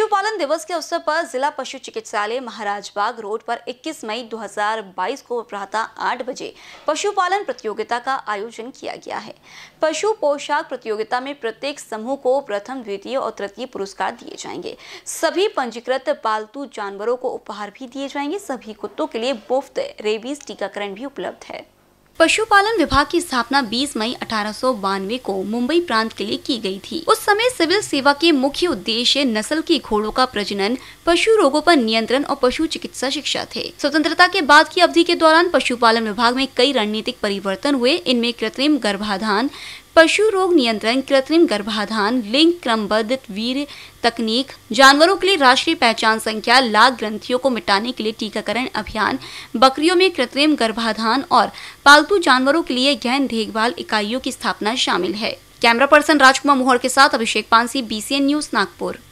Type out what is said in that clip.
पशुपालन दिवस के अवसर पर जिला पशु चिकित्सालय महाराज बाग रोड पर 21 मई 2022 को प्रातः आठ बजे पशुपालन प्रतियोगिता का आयोजन किया गया है पशु पोशाक प्रतियोगिता में प्रत्येक समूह को प्रथम द्वितीय और तृतीय पुरस्कार दिए जाएंगे सभी पंजीकृत पालतू जानवरों को उपहार भी दिए जाएंगे सभी कुत्तों के लिए मुफ्त रेबीज टीकाकरण भी उपलब्ध है पशुपालन विभाग की स्थापना 20 मई अठारह को मुंबई प्रांत के लिए की गई थी उस समय सिविल सेवा के मुख्य उद्देश्य नस्ल की घोड़ों का प्रजनन पशु रोगों पर नियंत्रण और पशु चिकित्सा शिक्षा थे स्वतंत्रता के बाद की अवधि के दौरान पशुपालन विभाग में कई रणनीतिक परिवर्तन हुए इनमें कृत्रिम गर्भाधान पशु रोग नियंत्रण कृत्रिम गर्भाधान लिंग क्रमबद्ध वीर तकनीक जानवरों के लिए राष्ट्रीय पहचान संख्या लाख ग्रंथियों को मिटाने के लिए टीकाकरण अभियान बकरियों में कृत्रिम गर्भाधान और पालतू जानवरों के लिए गहन देखभाल इकाइयों की स्थापना शामिल है कैमरा पर्सन राजकुमार मोहर के साथ अभिषेक पांसी बीसीएन न्यूज नागपुर